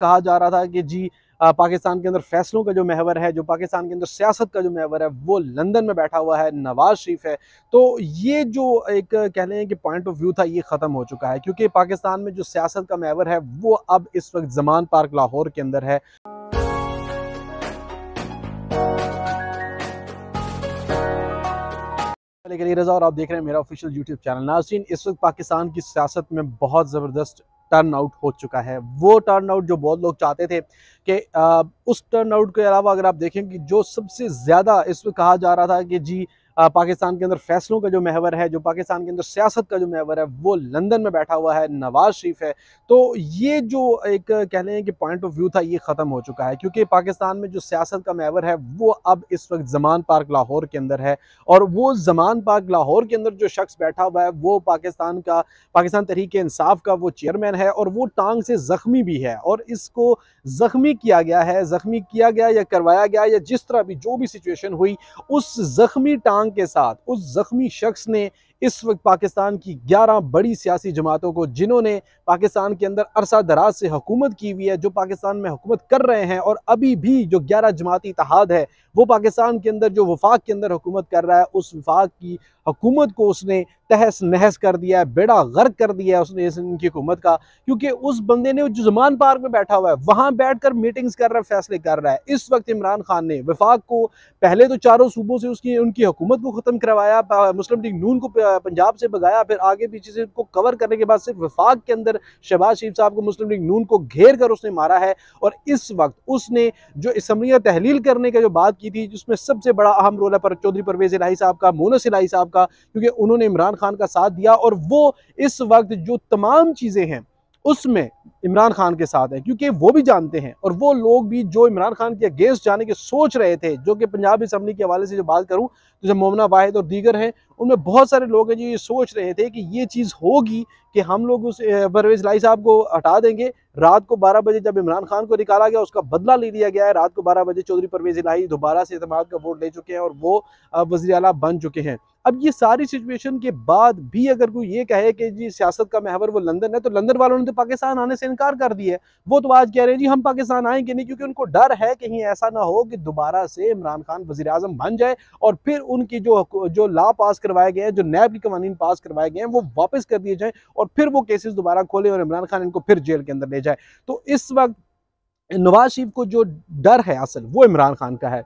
कहा जा रहा था कि जी आ, पाकिस्तान के अंदर फैसलों का जो महवर है जो पाकिस्तान के अंदर सियासत का जो महवर है वो लंदन में बैठा हुआ है नवाज शरीफ है तो ये जो एक कह लें कि पॉइंट ऑफ व्यू था ये ख़त्म हो चुका है क्योंकि पाकिस्तान में जो सियासत का महवर है वो अब इस वक्त जमान पार्क लाहौर के अंदर है के लिए रजा और आप देख रहे हैं मेरा ऑफिशियल यूट्यूब चैनल नाजरीन इस वक्त पाकिस्तान की सियासत में बहुत ज़बरदस्त टर्न आउट हो चुका है वो टर्न आउट जो बहुत लोग चाहते थे कि उस आउट के अलावा अगर आप देखें कि जो सबसे ज़्यादा इसमें कहा जा रहा था कि जी पाकिस्तान के अंदर फैसलों का जो महवर है जो पाकिस्तान के अंदर सियासत का जो महवर है वो लंदन में बैठा हुआ है नवाज शरीफ है तो ये जो एक कह लें कि पॉइंट ऑफ व्यू था ये ख़त्म हो चुका है क्योंकि पाकिस्तान में जो सियासत का महवर है वो अब इस वक्त जमान पार्क लाहौर के अंदर है और वो जमान पार्क लाहौर के अंदर जो शख्स बैठा हुआ है वो पाकिस्तान का पाकिस्तान तहरीक इंसाफ का वो चेयरमैन है और वो टांग से ज़ख्मी भी है और इसको ज़ख्मी किया गया है ज़ख्मी किया गया या करवाया गया या जिस तरह भी जो भी सिचुएशन हुई उस ज़ख्मी टांग के साथ उस ज़ख्मी शख्स ने इस वक्त पाकिस्तान की ग्यारह बड़ी सियासी जमातों को जिन्होंने पाकिस्तान के अंदर अरसा दराज से हुकूमत की हुई है जो पाकिस्तान में हुकूमत कर रहे हैं और अभी भी जो ग्यारह जमाती इतिहाद है वो पाकिस्तान के अंदर जो वफाक के अंदर हुकूमत कर रहा है उस वफाक की हुकूमत को उसने तहस नहस कर दिया है बेड़ा गर्क कर दिया है उसने इस इनकी हुकूमत का क्योंकि उस बंदे ने जो पार्क में बैठा हुआ है वहाँ बैठ कर मीटिंग्स कर रहा है फैसले कर रहा है इस वक्त इमरान खान ने वफाक को पहले तो चारों सूबों से उसकी उनकी हुकूमत को ख़त्म करवाया मुस्लिम लीग नून को पंजाब से भगाया फिर आगे पीछे से उनको कवर करने के बाद सिर्फ विफाक के अंदर शहबाज शरीफ साहब को मुस्लिम लीग नून को घेर कर उसने मारा है और इस वक्त उसने जो इसम्बलियाँ तहलील करने का जो बात की थी जिसमें सबसे बड़ा अहम रोल है पर चौधरी परवेज इलाही साहब का मोनस इलाही साहब का क्योंकि उन्होंने इमरान खान का साथ दिया और वो इस वक्त जो तमाम चीज़ें हैं उसमें इमरान खान के साथ है क्योंकि वो भी जानते हैं और वो लोग भी जो इमरान खान के अगेंस्ट जाने के सोच रहे थे जो कि पंजाब असम्बली के हवाले से जो बात करूं तो जैसे मोमना वाहिद और दीगर हैं उनमें बहुत सारे लोग हैं जो ये सोच रहे थे कि ये चीज़ होगी कि हम लोग उस परवेज लाई साहब को हटा देंगे रात को 12 बजे जब इमरान खान को निकाला गया उसका बदला ले लिया गया है रात को 12 बजे चौधरी परवेज लाई दोबारा से अहतमाद का वोट ले चुके हैं और वो वजी अला बन चुके हैं अब ये सारी सिचुएशन के बाद भी अगर कोई ये कहे कि जी सियासत का महवर वो लंदन है तो लंदन वालों ने तो पाकिस्तान आने से इनकार कर दिया है वो तो आज कह रहे हैं जी हम पाकिस्तान आएंगे नहीं क्योंकि उनको डर है कहीं ऐसा ना हो कि दोबारा से इमरान खान वजी बन जाए और फिर उनकी जो जो ला पास करवाए गए हैं जो नैब के कवानीन पास करवाए गए हैं वो वापस कर दिए जाएं और फिर वो केसेस दोबारा खोले और इमरान खान इनको फिर जेल के अंदर ले जाए तो इस वक्त नवाज शरीफ को जो डर है असल वो इमरान खान का है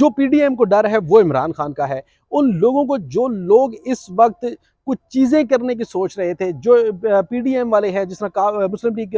जो पीडीएम को डर है वो इमरान खान का है उन लोगों को जो लोग इस वक्त कुछ चीज़ें करने की सोच रहे थे जो पीडीएम वाले हैं जिस तरह का, मुस्लिम लीग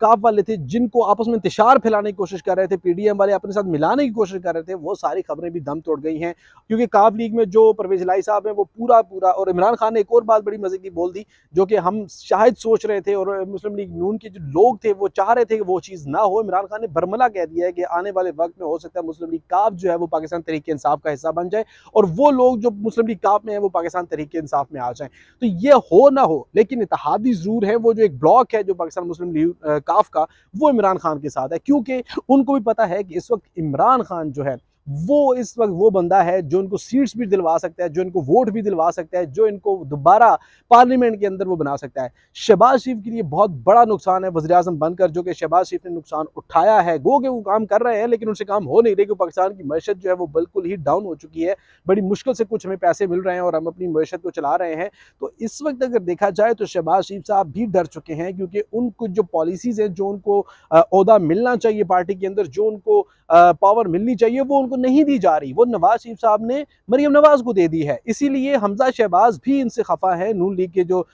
काफ वाले थे जिनको आपस में इंतशार फैलाने की कोशिश कर रहे थे पीडीएम वाले अपने साथ मिलाने की कोशिश कर रहे थे वो सारी खबरें भी दम तोड़ गई हैं क्योंकि काफ लीग में जो परवेज लाई साहब हैं वो पूरा पूरा और इमरान खान ने एक और बात बड़ी मज़े की बोल दी जो कि हम शायद सोच रहे थे और मुस्लिम लीग नून के जो लोग थे वो चाह रहे थे कि वो चीज़ ना हो इमरान खान ने बरमला कह दिया है कि आने वाले वक्त में हो सकता है मुस्लिम लीग काफ जो है वो पाकिस्तान तरीके इंसाफ का हिस्सा बन जाए और वो लोग जो मुस्लिम लीग काफ में है वो पाकिस्तान तरीके इंसाफ में में आ जाएं तो ये हो ना हो लेकिन इतिहादी ज़रूर है वो जो एक ब्लॉक है जो पाकिस्तान मुस्लिम लीग काफ का वो इमरान खान के साथ है क्योंकि उनको भी पता है कि इस वक्त इमरान खान जो है वो इस वक्त वो बंदा है जो इनको सीट्स भी दिलवा सकता है जो इनको वोट भी दिलवा सकता है जो इनको दोबारा पार्लियामेंट के अंदर वो बना सकता है शहबाज शरीफ के लिए बहुत बड़ा नुकसान है वजी अजम बनकर जो कि शहबाज शरीफ ने नुकसान उठाया है गो के वो काम कर रहे हैं लेकिन उनसे काम हो नहीं रही क्योंकि पाकिस्तान की मैशत जो है वो बिल्कुल ही डाउन हो चुकी है बड़ी मुश्किल से कुछ हमें पैसे मिल रहे हैं और हम अपनी मैशत को चला रहे हैं तो इस वक्त अगर देखा जाए तो शहबाज शरीफ साहब भी डर चुके हैं क्योंकि उनको जो पॉलिसीज़ हैं जो उनको अहदा मिलना चाहिए पार्टी के अंदर जो उनको पावर मिलनी चाहिए वो उनको को नहीं दी जा रही वो नवाज शरीफ साहब ने मरीम नवाज को दे दी है इसीलिए हमजा शहबाज भी इनसे खफा है नून लीग के जो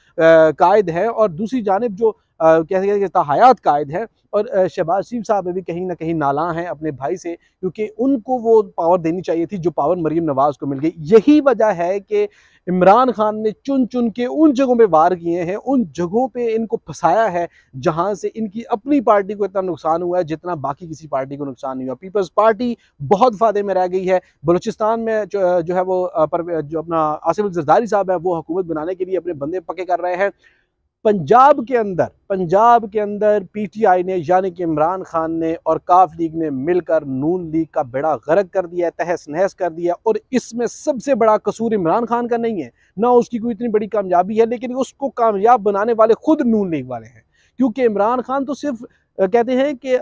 कायद है और दूसरी जानब जो कह सकते हैं हयात कायद है और शहबाज शरीफ साहब भी कहीं ना कहीं नाला हैं अपने भाई से क्योंकि उनको वो पावर देनी चाहिए थी जो पावर मरीम नवाज़ को मिल गई यही वजह है कि इमरान खान ने चुन चुन के उन जगहों पे वार किए हैं उन जगहों पे इनको फंसाया है जहां से इनकी अपनी पार्टी को इतना नुकसान हुआ है जितना बाकी किसी पार्टी को नुकसान नहीं हुआ पीपल्स पार्टी बहुत फायदे में रह गई है बलूचिस्तान में जो, जो है वो पर, जो अपना आसिफ जरदारी साहब है वो हुकूमत बनाने के लिए अपने बंदे पक्के कर रहे हैं पंजाब के अंदर पंजाब के अंदर पीटीआई ने यानी कि इमरान खान ने और काफ लीग ने मिलकर नून लीग का बेड़ा गर्क कर दिया है तहस नहस कर दिया और इसमें सबसे बड़ा कसूर इमरान खान का नहीं है ना उसकी कोई इतनी बड़ी कामयाबी है लेकिन उसको कामयाब बनाने वाले खुद नून लीग वाले हैं क्योंकि इमरान खान तो सिर्फ कहते हैं कि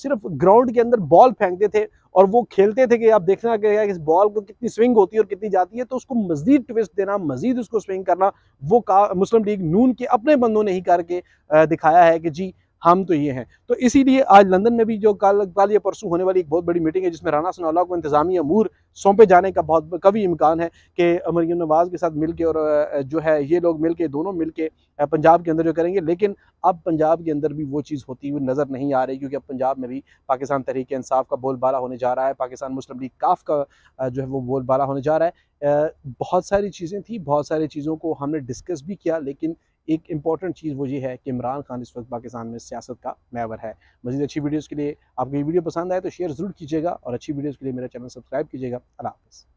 सिर्फ ग्राउंड के अंदर बॉल फेंकते थे और वो खेलते थे कि आप देखना कि इस बॉल को कितनी स्विंग होती है और कितनी जाती है तो उसको मजीद ट्विस्ट देना मजीद उसको स्विंग करना वो का मुस्लिम लीग नून के अपने बंदों ने ही करके दिखाया है कि जी हम तो ये हैं तो इसीलिए आज लंदन में भी जो कल कल या परसों होने वाली एक बहुत बड़ी मीटिंग है जिसमें राना सनाला को इंतजामी अमूर सौंपे जाने का बहुत कभी इम्कान है कि मरीम नवाज़ के साथ मिल के और जो है ये लोग मिल के दोनों मिल के पंजाब के अंदर जो करेंगे लेकिन अब पंजाब के अंदर भी वो चीज़ होती हुई नज़र नहीं आ रही क्योंकि अब पंजाब में भी पाकिस्तान तहरीक इंसाफ का बोलबाला होने जा रहा है पाकिस्तान मुस्लिम लीग काफ का जो है वो बोलबाला होने जा रहा है बहुत सारी चीज़ें थी बहुत सारी चीज़ों को हमने डिस्कस भी किया लेकिन एक इंपॉर्टेंट चीज़ वो ये है कि इमरान खान इस वक्त पाकिस्तान में सियासत का मैवर है मजीद अच्छी वीडियोज़ के लिए आपको ये वीडियो पसंद आए तो शेयर ज़रूर कीजिएगा और अच्छी वीडियोज़ के लिए मेरा चैनल सब्सक्राइब कीजिएगा अल्लाह हाफ़